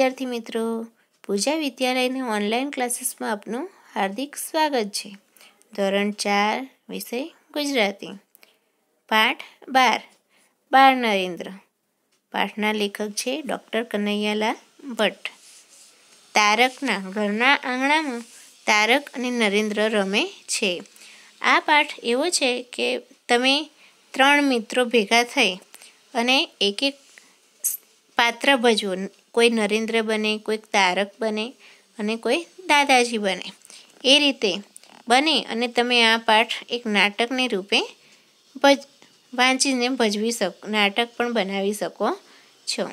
વિદ્યાર્થી મિત્રો પૂજા વિદ્યાલયની ઓનલાઈન ક્લાસીસમાં આપનું હાર્દિક સ્વાગત છે ધોરણ ચાર વિષય ગુજરાતી પાઠ બાર બાર નરેન્દ્ર પાઠના લેખક છે ડૉક્ટર કનૈયાલાલ ભટ્ટ તારકના ઘરના આંગણામાં તારક અને નરેન્દ્ર રમે છે આ પાઠ એવો છે કે તમે ત્રણ મિત્રો ભેગા થઈ અને એક એક પાત્ર ભજવો કોઈ નરેન્દ્ર બને કોઈક તારક બને અને કોઈ દાદાજી બને એ રીતે બને અને તમે આ પાઠ એક નાટકને રૂપે ભજ વાંચીને ભજવી શકો નાટક પણ બનાવી શકો છો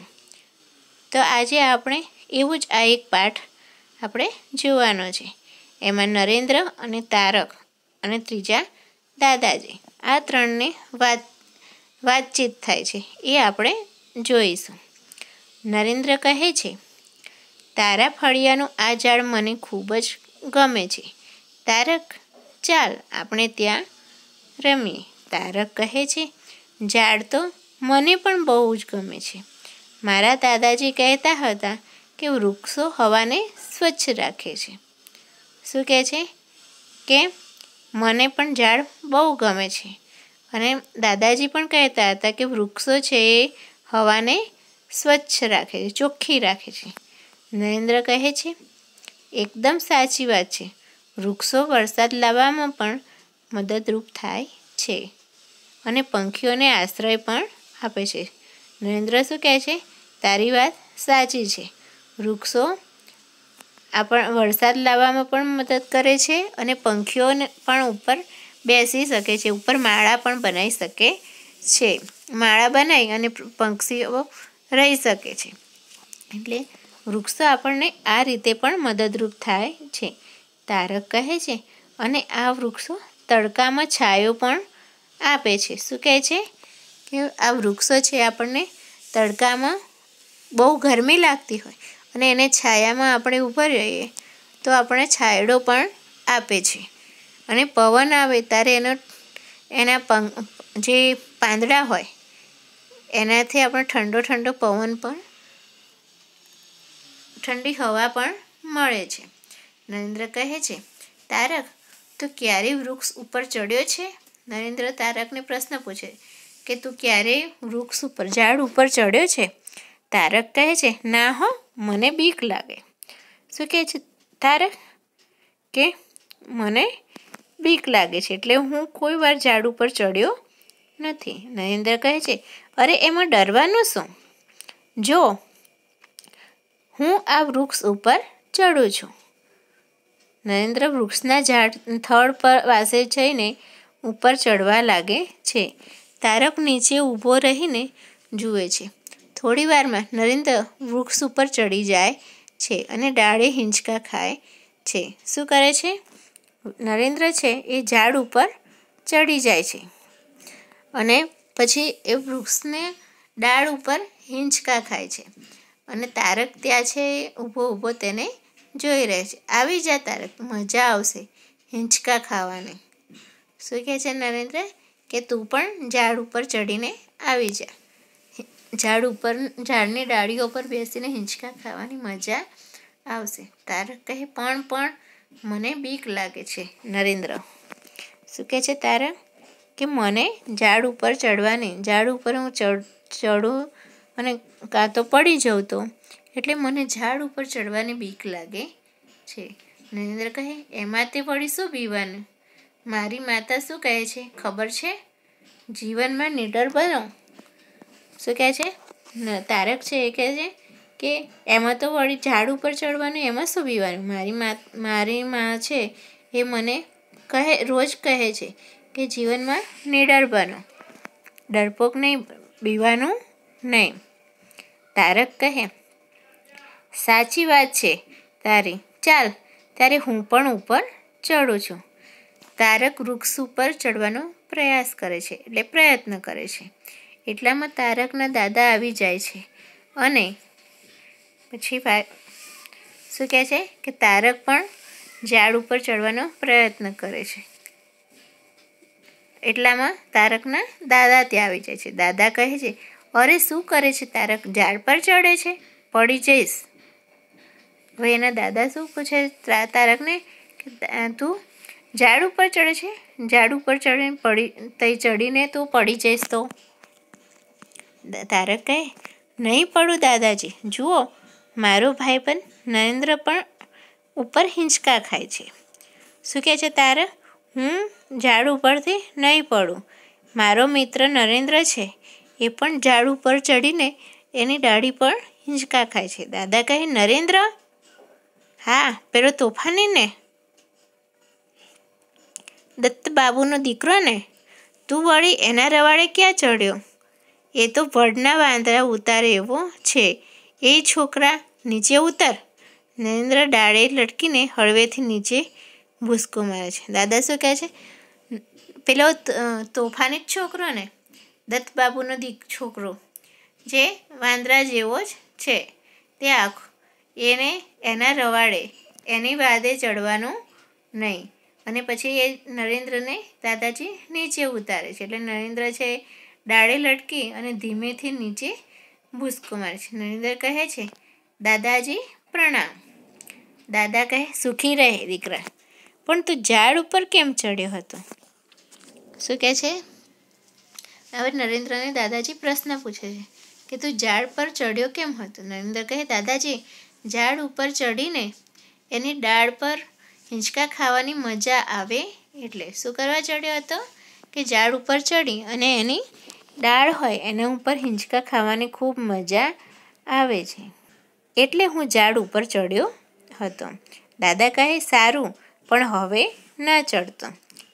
તો આજે આપણે એવું જ આ એક પાઠ આપણે જોવાનો છે એમાં નરેન્દ્ર અને તારક અને ત્રીજા દાદાજી આ ત્રણને વાત વાતચીત થાય છે એ આપણે જોઈશું નરેન્દ્ર કહે છે તારા ફળિયાનું આ ઝાડ મને ખૂબ જ ગમે છે તારક ચાલ આપણે ત્યાં રમીએ તારક કહે છે ઝાડ તો મને પણ બહુ જ ગમે છે મારા દાદાજી કહેતા હતા કે વૃક્ષો હવાને સ્વચ્છ રાખે છે શું કહે છે કે મને પણ ઝાડ બહુ ગમે છે અને દાદાજી પણ કહેતા હતા કે વૃક્ષો છે એ હવાને સ્વચ્છ રાખે છે ચોખ્ખી રાખે છે નરેન્દ્ર કહે છે એકદમ સાચી વાત છે વૃક્ષો વરસાદ લાવવામાં પણ મદદરૂપ થાય છે અને પંખીઓને આશ્રય પણ આપે છે નરેન્દ્ર શું કહે છે તારી વાત સાચી છે વૃક્ષો આપણ વરસાદ લાવવામાં પણ મદદ કરે છે અને પંખીઓને પણ ઉપર બેસી શકે છે ઉપર માળા પણ બનાવી શકે છે માળા બનાવી અને પંખીઓ રહી શકે છે એટલે વૃક્ષો આપણને આ રીતે પણ મદદરૂપ થાય છે તારક કહે છે અને આ વૃક્ષો તડકામાં છાયો પણ આપે છે શું કહે છે કે આ વૃક્ષો છે આપણને તડકામાં બહુ ગરમી લાગતી હોય અને એને છાયામાં આપણે ઊભા રહીએ તો આપણે છાયડો પણ આપે છે અને પવન આવે ત્યારે એનો એના પંખ જે પાંદડા હોય એનાથી આપણે ઠંડો ઠંડો પવન પણ ઠંડી હવા પણ મળે છે નરેન્દ્ર કહે છે તારક તું ક્યારેય વૃક્ષ ઉપર ચડ્યો છે નરેન્દ્ર તારકને પ્રશ્ન પૂછે કે તું ક્યારેય વૃક્ષ ઉપર ઝાડ ઉપર ચડ્યો છે તારક કહે છે ના હો મને બીક લાગે શું કહે છે તારક કે મને બીક લાગે છે એટલે હું કોઈ વાર ઝાડ ઉપર ચડ્યો નથી નરેન્દ્ર કહે છે અરે એમાં ડરવાનું શું જો હું આ વૃક્ષ ઉપર ચડું છું નરેન્દ્ર વૃક્ષના ઝાડ થળ પર પાસે જઈને ઉપર ચડવા લાગે છે તારક નીચે ઊભો રહીને જુએ છે થોડી વારમાં નરેન્દ્ર વૃક્ષ ઉપર ચડી જાય છે અને ડાળે હિંચકા ખાય છે શું કરે છે નરેન્દ્ર છે એ ઝાડ ઉપર ચડી જાય છે અને પછી એ વૃક્ષને ડાળ ઉપર હિંચકા ખાય છે અને તારક ત્યાં છે ઊભો ઊભો તેને જોઈ રહે છે આવી જા તારક મજા આવશે હિંચકા ખાવાની શું કહે છે નરેન્દ્ર કે તું પણ ઝાડ ઉપર ચડીને આવી જા ઝાડ ઉપર ઝાડની ડાળીઓ પર બેસીને હિંચકા ખાવાની મજા આવશે તારક કહે પણ પણ મને બીક લાગે છે નરેન્દ્ર શું કહે છે તારક કે મને ઝાડ ઉપર ચડવાની ઝાડ ઉપર હું ચડું અને કાં તો પડી જાઉં તો એટલે મને ઝાડ ઉપર ચડવાની બીક લાગે છે નરેન્દ્ર કહે એમાં તે વળી શું બીવાનું મારી માતા શું કહે છે ખબર છે જીવનમાં નિડર બનો શું કહે છે તારક છે એ કહે છે કે એમાં તો વળી ઝાડ ઉપર ચડવાનું એમાં શું બીવાનું મારી મા મારી મા છે એ મને કહે રોજ કહે છે કે જીવનમાં નિડર બનો ડરપોક નહીં બીવાનું નહીં તારક કહે સાચી વાત છે તારી ચાલ ત્યારે હું પણ ઉપર ચડું છું તારક વૃક્ષ ઉપર ચડવાનો પ્રયાસ કરે છે એટલે પ્રયત્ન કરે છે એટલામાં તારકના દાદા આવી જાય છે અને પછી શું કહે છે કે તારક પણ ઝાડ ઉપર ચડવાનો પ્રયત્ન કરે છે એટલામાં તારકના દાદા ત્યાં આવી જાય છે દાદા કહે છે અરે શું કરે છે તારક ઝાડ પર ચડે છે પડી જઈશ હવે એના દાદા શું પૂછે તારકને કે તું ઝાડ ઉપર ચડે છે ઝાડ ઉપર ચડીને પડી તઈ ચડીને તું પડી જઈશ તો તારક કહે નહીં પડું દાદાજી જુઓ મારો ભાઈ પણ નરેન્દ્ર પણ ઉપર હિંચકા ખાય છે શું કહે છે તારક હું ઝાડ ઉપરથી નહીં પડું મારો મિત્ર નરેન્દ્ર છે એ પણ ઝાડ ઉપર ચડીને એની ડાળી પર હિંચકા ખાય છે દાદા કહે નરેન્દ્ર હા પેલો તોફાની ને દત્તબાબુનો દીકરો ને તું વળી એના રવાડે ક્યાં ચડ્યો એ તો ભડના વાંદરા ઉતારે એવો છે એ છોકરા નીચે ઉતર નરેન્દ્ર ડાળે લટકીને હળવેથી નીચે ભૂસકો મારે છે દાદા શું કહે છે પેલો તોફાની જ છોકરો ને દત્તબાબુનો દીક છોકરો જે વાંદરા જેવો જ છે તે આખ એને એના રવાડે એની વાદે ચડવાનું નહીં અને પછી એ નરેન્દ્રને દાદાજી નીચે ઉતારે છે એટલે નરેન્દ્ર છે ડાળે લટકી અને ધીમેથી નીચે ભૂસકો મારે છે નરેન્દ્ર કહે છે દાદાજી પ્રણામ દાદા કહે સુખી રહે દીકરા પણ તું ઝાડ ઉપર કેમ ચડ્યો હતો શું કહે છે હવે નરેન્દ્રને દાદાજી પ્રશ્ન પૂછે છે કે તું ઝાડ પર ચડ્યો કેમ હતો નરેન્દ્ર કહે દાદાજી ઝાડ ઉપર ચડીને એની ડાળ પર હિંચકા ખાવાની મજા આવે એટલે શું કરવા ચડ્યો હતો કે ઝાડ ઉપર ચડી અને એની ડાળ હોય એના ઉપર હિંચકા ખાવાની ખૂબ મજા આવે છે એટલે હું ઝાડ ઉપર ચડ્યો હતો દાદા કહે સારું પણ હવે ના ચડતો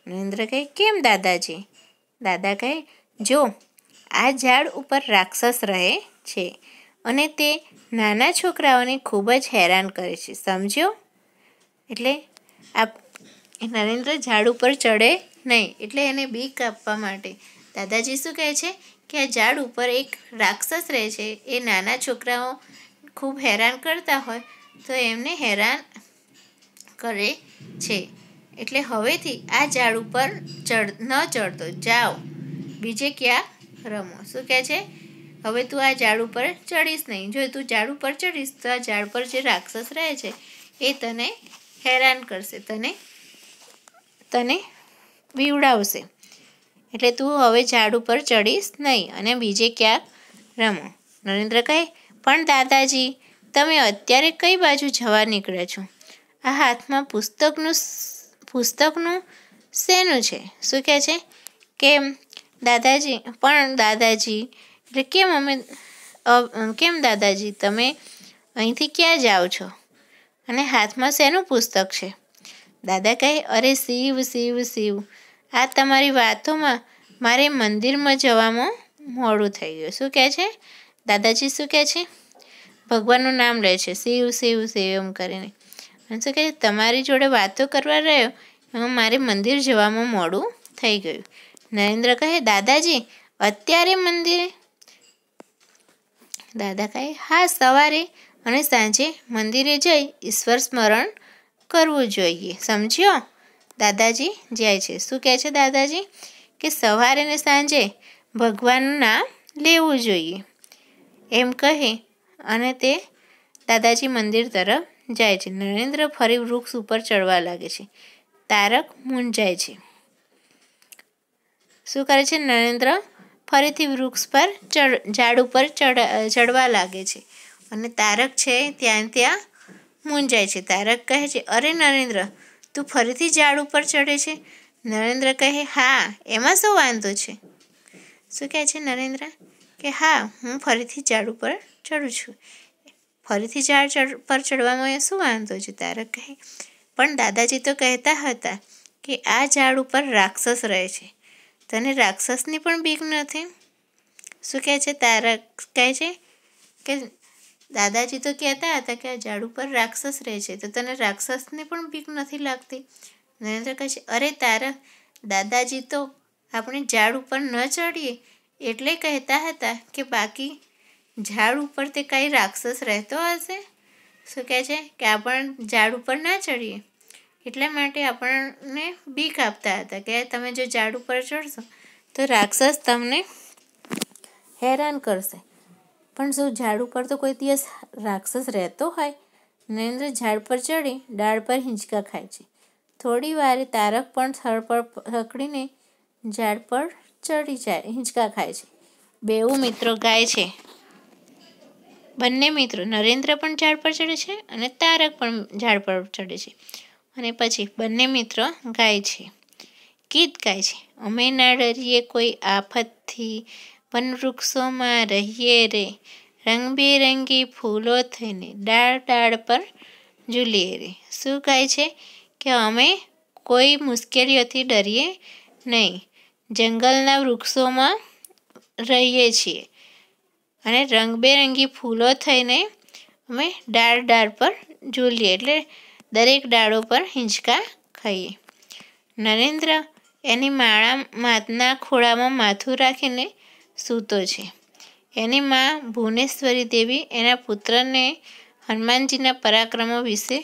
નરેન્દ્ર કહે કેમ દાદાજી દાદા કહે જો આ ઝાડ ઉપર રાક્ષસ રહે છે અને તે નાના છોકરાઓને ખૂબ જ હેરાન કરે છે સમજ્યો એટલે આ નરેન્દ્ર ઝાડ ઉપર ચડે નહીં એટલે એને બીક આપવા માટે દાદાજી શું કહે છે કે આ ઝાડ ઉપર એક રાક્ષસ રહે છે એ નાના છોકરાઓ ખૂબ હેરાન કરતા હોય તો એમને હેરાન કરે છે એટલે હવેથી આ ઝાડ ઉપર ચડ ન ચડતો જાઓ બીજે ક્યાં રમો શું કહે છે હવે તું આ ઝાડ ઉપર ચડીશ નહીં જો તું ઝાડ ઉપર ચડીશ તો આ ઝાડ પર જે રાક્ષસ રહે છે એ તને હેરાન કરશે તને તને બીવડાવશે એટલે તું હવે ઝાડ ઉપર ચડીશ નહીં અને બીજે ક્યાંક રમો નરેન્દ્ર કહે પણ દાદાજી તમે અત્યારે કઈ બાજુ જવા નીકળ્યા છો આ હાથમાં પુસ્તકનું પુસ્તકનું શેનું છે શું કહે છે કેમ દાદાજી પણ દાદાજી એટલે કેમ અમે કેમ દાદાજી તમે અહીંથી ક્યાં જાઓ છો અને હાથમાં શેનું પુસ્તક છે દાદા કહે અરે શિવ શિવ શિવ આ તમારી વાતોમાં મારે મંદિરમાં જવામાં મોડું થઈ ગયું શું કહે છે દાદાજી શું કહે છે ભગવાનનું નામ લે છે શિવ શિવ શિવ એમ કરીને અને શું કહે તમારી જોડે વાતો કરવા રહ્યો એમાં મારે મંદિર જવામાં મોડું થઈ ગયું નરેન્દ્ર કહે દાદાજી અત્યારે મંદિરે દાદા કહે હા સવારે અને સાંજે મંદિરે જઈ ઈશ્વર સ્મરણ કરવું જોઈએ સમજ્યો દાદાજી જાય છે શું કહે છે દાદાજી કે સવારે ને સાંજે ભગવાનનું નામ લેવું જોઈએ એમ કહે અને તે દાદાજી મંદિર તરફ જાય છે નરેન્દ્ર ફરી વૃક્ષ ઉપર ચડવા લાગે છે તારક મૂંજાય છે શું કરે છે નરેન્દ્ર ફરીથી વૃક્ષ પર ચડ ઝાડ ઉપર ચડ ચડવા લાગે છે અને તારક છે ત્યાં ત્યાં મૂંજાય છે તારક કહે છે અરે નરેન્દ્ર તું ફરીથી ઝાડ ઉપર ચડે છે નરેન્દ્ર કહે હા એમાં શું વાંધો છે શું કહે છે નરેન્દ્ર કે હા હું ફરીથી ઝાડ ઉપર ચડું છું ફરીથી ઝાડ પર ચડવામાં શું વાંધો છે તારક કહે પણ દાદાજી તો કહેતા હતા કે આ ઝાડ ઉપર રાક્ષસ રહે છે તને રાક્ષસની પણ બીક નથી શું કહે છે તારક કહે છે કે દાદાજી તો કહેતા હતા કે આ ઝાડ ઉપર રાક્ષસ રહે છે તો તને રાક્ષસની પણ બીક નથી લાગતી નરેન્દ્ર કહે છે અરે તારક દાદાજી તો આપણે ઝાડ ઉપર ન ચડીએ એટલે કહેતા હતા કે બાકી ઝાડ ઉપર તે કાંઈ રાક્ષસ રહેતો હશે શું કહે છે કે આપણ ઝાડ ઉપર ના ચડીએ એટલા માટે આપણને બીક આપતા હતા કે તમે જો ઝાડ ઉપર ચડશો તો રાક્ષસ તમને હેરાન કરશે પણ શું ઝાડ ઉપર તો કોઈ દિવસ રાક્ષસ રહેતો હોય નરેન્દ્ર ઝાડ પર ચડી ડાળ પર હિંચકા ખાય છે થોડી વારે તારક પણ થળ પર પકડીને ઝાડ પર ચડી જાય હિંચકા ખાય છે બેઉ મિત્રો ગાય છે બંને મિત્રો નરેન્દ્ર પણ ઝાડ પર ચડે છે અને તારક પણ ઝાડ પર ચડે છે અને પછી બંને મિત્રો ગાય છે ગીત ગાય છે અમે ના ડરીએ કોઈ આફતથી વૃક્ષોમાં રહીએ રે રંગબેરંગી ફૂલો થઈને ડાળ ડાળ પર ઝૂલીએ રે શું ગાય છે કે અમે કોઈ મુશ્કેલીઓથી ડરીએ નહીં જંગલના વૃક્ષોમાં રહીએ છીએ અને રંગબેરંગી ફૂલો થઈને અમે ડાળ ડાળ પર ઝૂલીએ એટલે દરેક ડાળો પર હિંચકા ખાઈએ નરેન્દ્ર એની માળા માતના ખોળામાં માથું રાખીને સૂતો છે એની માં ભુવનેશ્વરી દેવી એના પુત્રને હનુમાનજીના પરાક્રમો વિશે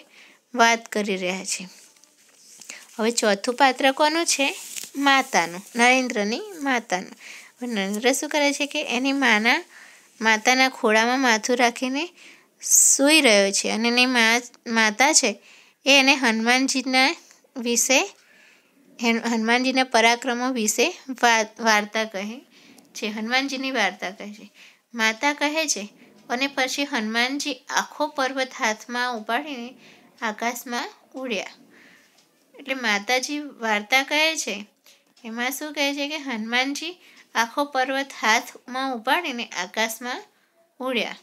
વાત કરી રહ્યા છે હવે ચોથું પાત્ર કોનું છે માતાનું નરેન્દ્રની માતાનું નરેન્દ્ર શું કરે છે કે એની માના માતાના ખોળામાં માથું રાખીને સૂઈ રહ્યો છે અને એની માતા છે એ એને હનુમાનજીના વિશે હનુમાનજીના પરાક્રમો વિશે વાર્તા કહે છે હનુમાનજીની વાર્તા કહે છે માતા કહે છે અને પછી હનુમાનજી આખો પર્વત હાથમાં ઉપાડીને આકાશમાં ઉડ્યા એટલે માતાજી વાર્તા કહે છે એમાં શું કહે છે કે હનુમાનજી આખો પર્વત હાથમાં ઉપાડીને આકાશમાં ઉડ્યા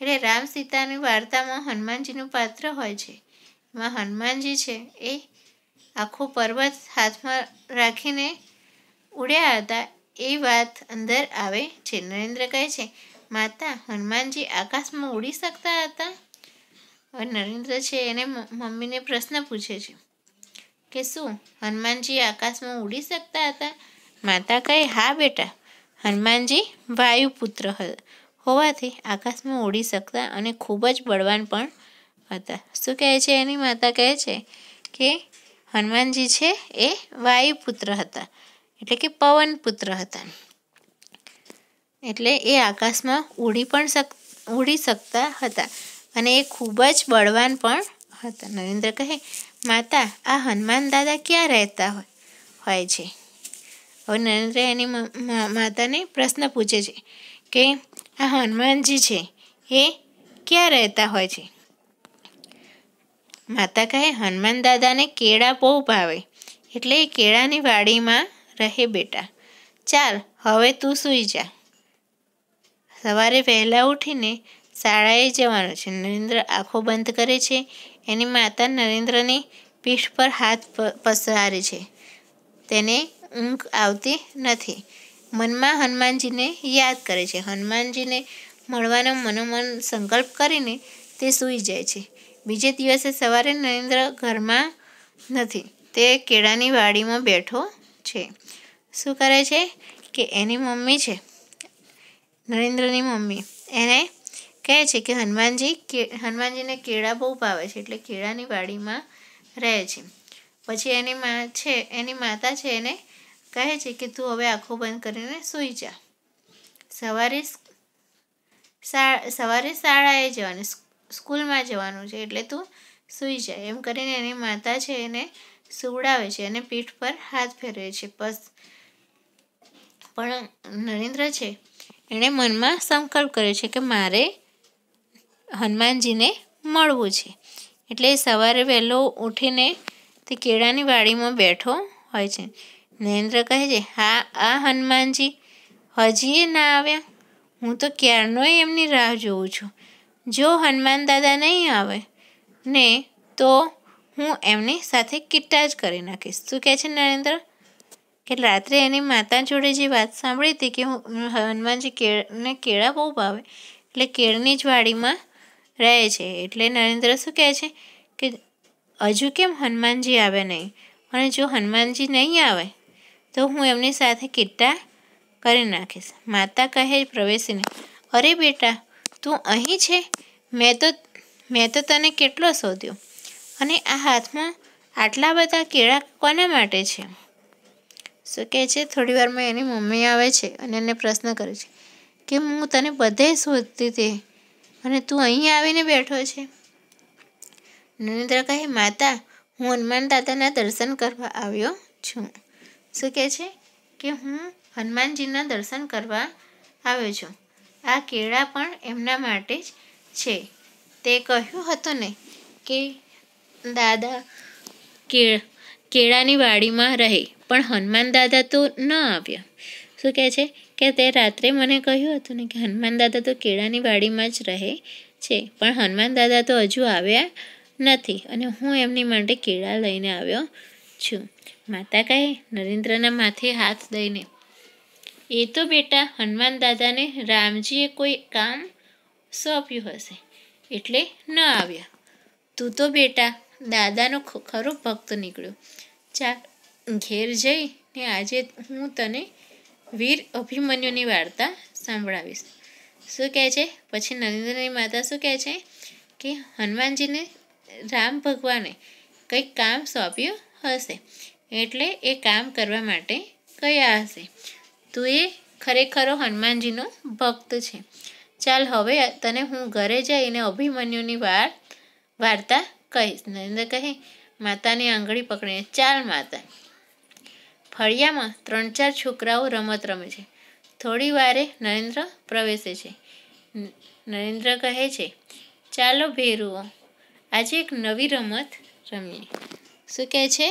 એટલે રામ સીતાની વાર્તામાં હનુમાનજીનું પાત્ર હોય છે એમાં હનુમાનજી છે એ આખો પર્વત હાથમાં રાખીને ઉડ્યા હતા એ વાત અંદર આવે છે નરેન્દ્ર કહે છે માતા હનુમાનજી આકાશમાં ઉડી શકતા હતા હવે નરેન્દ્ર છે એને મમ્મીને પ્રશ્ન પૂછે છે કે શું હનુમાનજી આકાશમાં ઉડી શકતા હતા માતા કહે હા બેટા હનુમાનજી વાયુપુત્ર હોવાથી આકાશમાં ઉડી શકતા અને ખૂબ જ બળવાન પણ હતા શું કહે છે એની માતા કહે છે કે હનુમાનજી છે એ વાયુપુત્ર હતા એટલે કે પવન પુત્ર હતા એટલે એ આકાશમાં ઉડી પણ શક ઉડી શકતા હતા અને એ ખૂબ જ બળવાન પણ હતા નરેન્દ્ર કહે માતા આ હનુમાન દાદા ક્યાં રહેતા હોય હોય છે હવે નરેન્દ્ર એની માતાને પ્રશ્ન પૂછે છે કે આ હનુમાનજી છે એ ક્યાં રહેતા હોય છે માતા કહે હનુમાન દાદાને કેળા બહુ ભાવે એટલે એ કેળાની વાડીમાં રહે બેટા ચાલ હવે તું સૂઈ જા સવારે વહેલા ઉઠીને શાળાએ જવાનું છે નરેન્દ્ર આંખો બંધ કરે છે એની માતા નરેન્દ્રની પીઠ પર હાથ પસારે છે તેને ઊંઘ આવતી નથી મનમાં હનુમાનજીને યાદ કરે છે હનુમાનજીને મળવાનો મનોમન સંકલ્પ કરીને તે સૂઈ જાય છે બીજે દિવસે સવારે નરેન્દ્ર ઘરમાં નથી તે કેળાની વાડીમાં બેઠો છે શું કરે છે કે એની મમ્મી છે નરેન્દ્રની મમ્મી એને કહે છે કે હનુમાનજી કે હનુમાનજીને કેળા બહુ ભાવે છે એટલે કેળાની વાડીમાં રહે છે પછી એની મા છે એની માતા છે એને કહે છે કે તું હવે આંખો બંધ કરીને સૂઈ જા સવારે સવારે શાળાએ જવાનું સ્કૂલમાં જવાનું છે એટલે તું સૂઈ જાય એમ કરીને એની માતા છે એને સુવડાવે છે અને પીઠ પર હાથ ફેરવે છે બસ પણ નરેન્દ્ર છે એણે મનમાં સંકલ્પ કર્યો છે કે મારે હનુમાનજીને મળવું છે એટલે સવારે વહેલો ઉઠીને તે કેળાની વાડીમાં બેઠો હોય છે નરેન્દ્ર કહે છે હા આ હનુમાનજી હજી એ ના આવ્યા હું તો ક્યારનો એમની રાહ જોઉં છું જો હનુમાન દાદા નહીં આવે ને તો હું એમની સાથે કિટ્ટા જ કરી નાખીશ શું કહે છે નરેન્દ્ર કે રાત્રે એની માતા જોડે જે વાત સાંભળી હતી કે હું હનુમાનજી કેળને કેળા બહુ ભાવે એટલે કેળની જ વાડીમાં રહે છે એટલે નરેન્દ્ર શું કહે છે કે હજુ કેમ હનુમાનજી આવે નહીં અને જો હનુમાનજી નહીં આવે તો હું એમની સાથે કિટ્ટા કરી નાખીશ માતા કહે પ્રવેશીને અરે બેટા તું અહીં છે મેં તો મેં તો તને કેટલો શોધ્યો અને આ હાથમાં આટલા બધા કેળા કોના માટે છે શું કહે છે થોડી વારમાં એની મમ્મી આવે છે અને એને પ્રશ્ન કરે છે કે હું તને બધે શોધતી હતી અને તું અહીં આવીને બેઠો છે નરેન્દ્ર કહે માતા હું હનુમાન દાદાના દર્શન કરવા આવ્યો છું શું કહે છે કે હું હનુમાનજીના દર્શન કરવા આવ્યો છું આ કેળા પણ એમના માટે જ છે તે કહ્યું હતું ને કે દાદા કેળ કેળાની વાડીમાં રહે પણ હનુમાન દાદા તો ન આવ્યા શું કહે છે કે તે રાત્રે મને કહ્યું હતું ને કે હનુમાન દાદા તો કેળાની વાડીમાં જ રહે છે પણ હનુમાન દાદા તો હજુ આવ્યા નથી અને હું એમની માટે કેળા લઈને આવ્યો છું માતા કહે નરેન્દ્રના માથે હાથ દઈને એ તો બેટા હનુમાન દાદાને રામજીએ કોઈ કામ સોંપ્યું હશે એટલે ન આવ્યા તું તો બેટા દાદાનો ખરો ભક્ત નીકળ્યો ચા ઘેર જઈને આજે હું તને વીર અભિમન્યુની વાર્તા સંભળાવીશ શું કહે છે પછી નરેન્દ્રની માતા શું કહે છે કે હનુમાનજીને રામ ભગવાને કંઈક કામ સોંપ્યું હશે એટલે એ કામ કરવા માટે ગયા હશે તું એ ખરેખરો હનુમાનજીનો ભક્ત છે ચાલ હવે તને હું ઘરે જઈને અભિમન્યુની વાર વાર્તા કહીશ નરેન્દ્ર કહે માતાની આંગળી પકડીને ચાલ માતા ફળિયામાં ત્રણ ચાર છોકરાઓ રમત રમે છે થોડી વારે નરેન્દ્ર પ્રવેશે છે નરેન્દ્ર કહે છે ચાલો ભેરુઓ આજે એક નવી રમત રમીએ શું કહે છે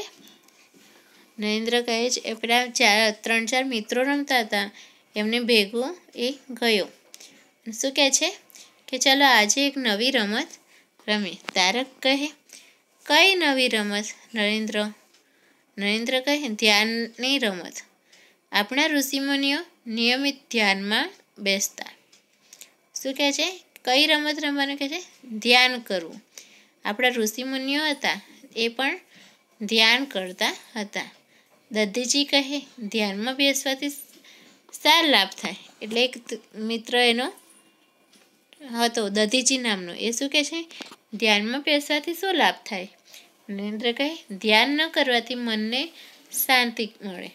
નરેન્દ્ર કહે છે એ પેલા ચાર ત્રણ ચાર મિત્રો રમતા હતા એમને ભેગો એ ગયો શું કહે છે કે ચાલો આજે એક નવી રમત રમી તારક કહે કઈ નવી રમત નરેન્દ્ર નરેન્દ્ર કહે ધ્યાનની રમત આપણા ઋષિમુનિઓ નિયમિત ધ્યાનમાં બેસતા શું કહે છે કઈ રમત રમવાનું કહે છે ધ્યાન કરવું આપણા ઋષિમુનિઓ હતા એ પણ ધ્યાન કરતા હતા દધીજી કહે ધ્યાનમાં બેસવાથી સાર લાભ થાય એટલે એક મિત્ર એનો હતો દધીજી નામનો એ શું કહે છે ધ્યાનમાં બેસવાથી શું લાભ થાય નરેન્દ્ર કહે ધ્યાન ન કરવાથી મનને શાંતિ મળે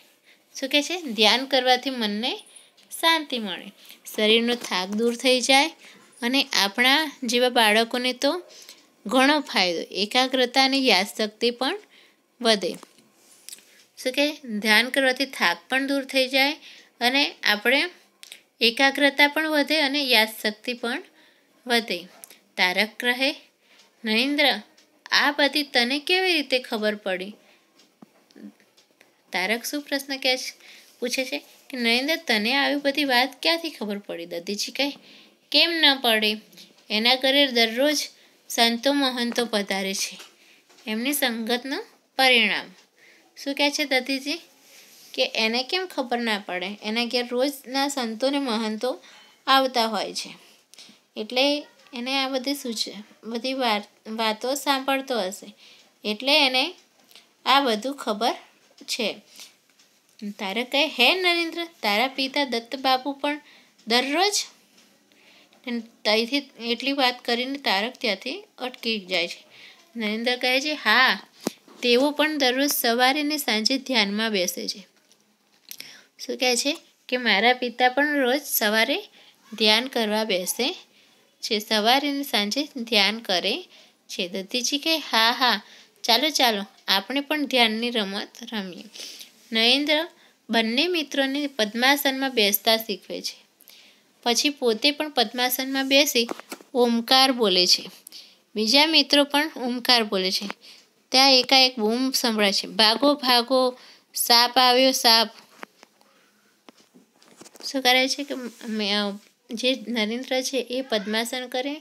શું કહે છે ધ્યાન કરવાથી મનને શાંતિ મળે શરીરનો થાક દૂર થઈ જાય અને આપણા જેવા બાળકોને તો ઘણો ફાયદો એકાગ્રતા અને યાદશક્તિ પણ વધે શું કે ધ્યાન કરવાથી થાક પણ દૂર થઈ જાય અને આપણે એકાગ્રતા પણ વધે અને યાદશક્તિ પણ વધે તારક રહે નરેન્દ્ર આ બધી તને કેવી રીતે ખબર પડી તારક શું પ્રશ્ન કહે છે પૂછે છે કે નરેન્દ્ર તને આવી બધી વાત ક્યાંથી ખબર પડી દદીજી કહે કેમ ન પડે એના ઘરે દરરોજ સંતો મહંતો પધારે છે એમની સંગતનો પરિણામ શું કહે છે દધીજી કે એને કેમ ખબર ના પડે એના ઘેર રોજના સંતો ને મહંતો આવતા હોય છે એટલે એને આ બધી સૂચ બધી વાતો સાંભળતો હશે એટલે એને આ બધું ખબર છે તારા કહે હે નરેન્દ્ર તારા પિતા દત્ત બાપુ પણ દરરોજ ત્યાંથી એટલી વાત કરીને તારક ત્યાંથી અટકી જાય છે નરેન્દ્ર કહે છે હા તેઓ પણ દરરોજ સવારે ને સાંજે ધ્યાનમાં બેસે છે શું કહે છે કે મારા પિતા પણ રોજ સવારે ધ્યાન કરવા બેસે છે સવારે ને સાંજે ધ્યાન કરે છે દધીજી કહે હા હા ચાલો ચાલો આપણે પણ ધ્યાનની રમત રમીએ નરેન્દ્ર બંને મિત્રોને પદ્માસનમાં બેસતા શીખવે છે પછી પોતે પણ પદ્માસનમાં બેસી ઓમકાર બોલે છે બીજા મિત્રો પણ ઓમકાર બોલે છે ત્યાં એકાએક બૂમ સંભળાય છે ભાગો ભાગો સાપ આવ્યો સાપ શું કરે છે કે જે નરેન્દ્ર છે એ પદ્માસન કરે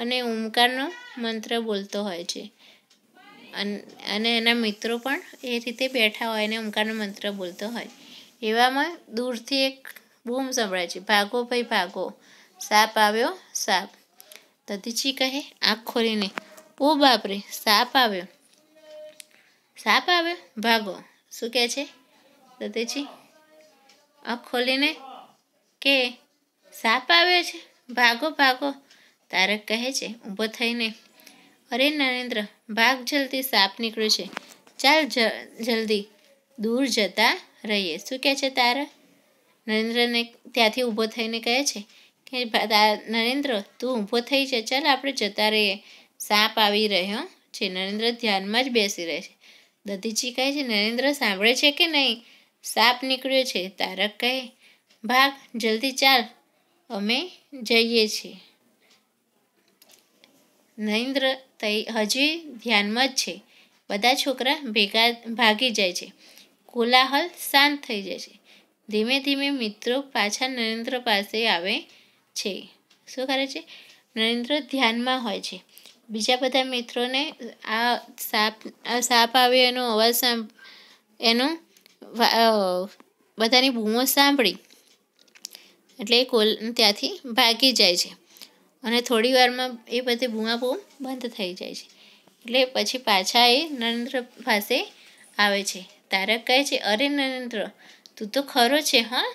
અને ઓમકારનો મંત્ર બોલતો હોય છે અને એના મિત્રો પણ એ રીતે બેઠા હોય અને ઓમકારનો મંત્ર બોલતો હોય એવામાં દૂરથી એક બૂમ સંભળાય છે ભાગો ભાઈ ભાગો સાપ આવ્યો સાપ દધીજી કહે આંખ ખોલીને ઓ બાપરે સાપ આવ્યો સાપ આવે ભાગો શું કહે છે દધીજી આંખ ખોલીને કે સાપ આવે છે ભાગો ભાગો તારક કહે છે ઊભો થઈને અરે નરેન્દ્ર ભાગ જલ્દી સાપ નીકળ્યો છે ચાલ જલ્દી દૂર જતા રહીએ શું કહે છે તારક નરેન્દ્રને ત્યાંથી ઊભો થઈને કહે છે કે નરેન્દ્ર તું ઊભો થઈ જા ચાલ આપણે જતા રહીએ સાપ આવી રહ્યો છે નરેન્દ્ર ધ્યાનમાં જ બેસી રહે છે દધીજી કહે છે નરેન્દ્ર સાંભળે છે કે નહીં સાપ નીકળ્યો છે તારક કહે ભાગ જલ્દી ચાલ અમે જઈએ છીએ નરેન્દ્ર હજી ધ્યાનમાં જ છે બધા છોકરા ભેગા ભાગી જાય છે કોલાહલ શાંત થઈ જાય છે ધીમે ધીમે મિત્રો પાછા નરેન્દ્ર પાસે આવે છે શું કરે છે નરેન્દ્ર ધ્યાનમાં હોય છે બીજા બધા મિત્રોને આ સાપ આ સાપ આવ્યો એનો અવાજ સાંભ એનું બધાની બૂમો સાંભળી એટલે એ કોલ ત્યાંથી ભાગી જાય છે અને થોડી વારમાં એ બધી બૂમાબૂમ બંધ થઈ જાય છે એટલે પછી પાછા એ નરેન્દ્ર પાસે આવે છે તારક કહે છે અરે નરેન્દ્ર તું તો ખરો છે હા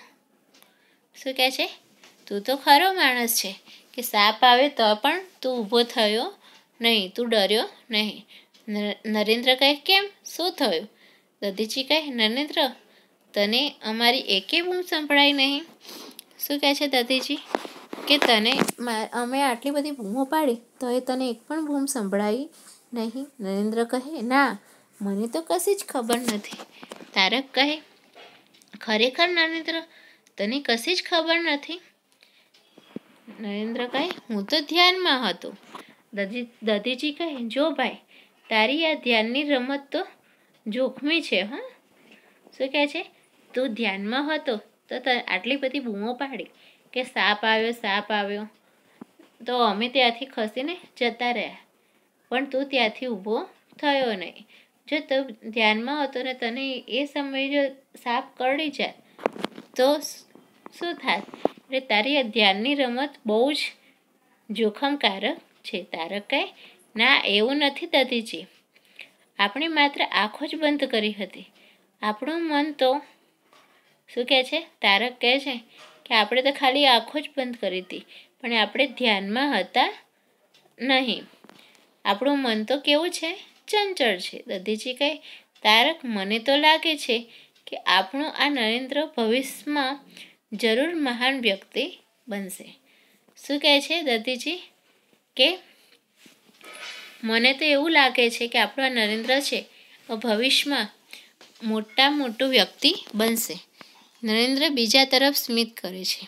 શું કહે છે તું તો ખરો માણસ છે કે સાપ આવે તો પણ તું ઊભો થયો નહીં તું ડર્યો નહીં નરેન્દ્ર કહે કેમ શું થયું દધીજી કહે નરેન્દ્ર તને અમારી એકે બૂમ સંભળાય નહીં શું કહે છે દધીજી કે તને અમે આટલી બધી બૂમો પાડી તો એ તને એક પણ બૂમ સંભળાવી નહીં નરેન્દ્ર કહે ના મને તો કશી જ ખબર નથી તારક કહે ખરેખર નરેન્દ્ર તને કશી જ ખબર નથી નરેન્દ્ર કહે હું તો ધ્યાનમાં હતો દદી દધીજી કહે જો ભાઈ તારી આ ધ્યાનની રમત તો જોખમી છે હા શું કહે છે તું ધ્યાનમાં હતો તો આટલી બધી બૂમો પાડી કે સાપ આવ્યો સાપ આવ્યો તો અમે ત્યાંથી ખસીને જતા રહ્યા પણ તું ત્યાંથી ઊભો થયો નહીં જો તું ધ્યાનમાં હતો ને તને એ સમયે જો સાપ કરડી જાય તો શું થાય એટલે તારી આ ધ્યાનની રમત બહુ જ જોખમકારક છે તારક કહે ના એવું નથી દધીજી આપણે માત્ર આંખો જ બંધ કરી હતી આપણું મન તો શું કહે છે તારક કહે છે કે આપણે તો ખાલી આંખો જ બંધ કરી હતી પણ આપણે ધ્યાનમાં હતા નહીં આપણું મન તો કેવું છે ચંચળ છે દધીજી કહે તારક મને તો લાગે છે કે આપણું આ નરેન્દ્ર ભવિષ્યમાં જરૂર મહાન વ્યક્તિ બનશે શું કહે છે દધીજી કે મને તો એવું લાગે છે કે આપણો નરેન્દ્ર છે ભવિષ્યમાં મોટા મોટું વ્યક્તિ બનશે નરેન્દ્ર બીજા તરફ સ્મિત કરે છે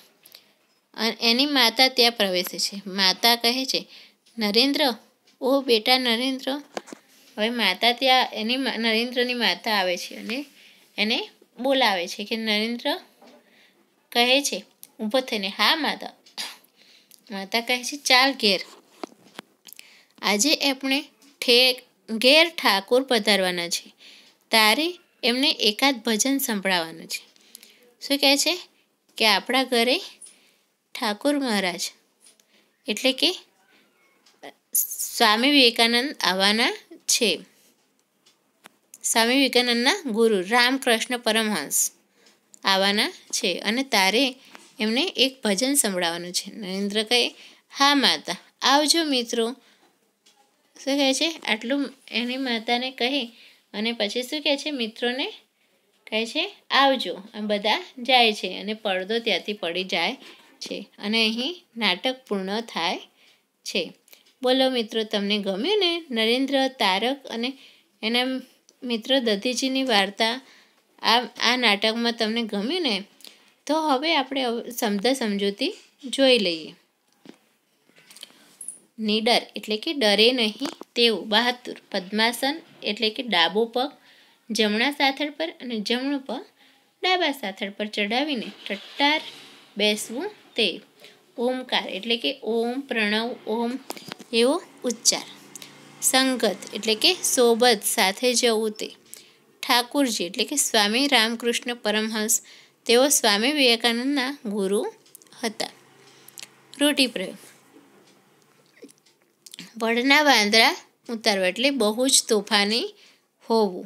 અને એની માતા ત્યાં પ્રવેશે છે માતા કહે છે નરેન્દ્ર ઓ બેટા નરેન્દ્ર હવે માતા ત્યાં એની નરેન્દ્રની માતા આવે છે અને એને બોલાવે છે કે નરેન્દ્ર કહે છે ઊભો થઈને હા માતા માતા કહે છે ચાલ ઘેર આજે આપણે ઠેક ઘેર ઠાકોર પધારવાના છે તારે એમને એકાદ ભજન સંભળાવવાનું છે શું કહે છે કે આપણા ઘરે ઠાકોર મહારાજ એટલે કે સ્વામી વિવેકાનંદ આવવાના છે સ્વામી વિવેકાનંદના ગુરુ રામકૃષ્ણ પરમહંસ આવવાના છે અને તારે એમને એક ભજન સંભળાવવાનું છે નરેન્દ્ર કહે હા માતા આવજો મિત્રો શું કહે છે આટલું એની માતાને કહી અને પછી શું કહે છે મિત્રોને કહે છે આવજો અને બધા જાય છે અને પડદો ત્યાંથી પડી જાય છે અને અહીં નાટક પૂર્ણ થાય છે બોલો મિત્રો તમને ગમ્યું ને નરેન્દ્ર તારક અને એના મિત્રો દધીજીની વાર્તા આ આ નાટકમાં તમને ગમ્યું ને તો હવે આપણે સમધા સમજૂતી જોઈ લઈએ નીડર એટલે કે ડરે નહીં તેવું બહાતુર પદ્માસન એટલે કે ડાબો પગ જમણા સાથળ પર અને જમણો પગ ડાબા સાથળ પર ચઢાવીને ટટ્ટાર બેસવું તે ઓમકાર એટલે કે ઓમ પ્રણવ ઓમ એવો ઉચ્ચાર સંગત એટલે કે સોબત સાથે જવું તે ઠાકુરજી એટલે કે સ્વામી રામકૃષ્ણ પરમહંસ તેઓ સ્વામી વિવેકાનંદના ગુરુ હતા રોટી પ્રયોગ વડના વાંદરા ઉતારવા એટલે બહુ જ તોફાની હોવું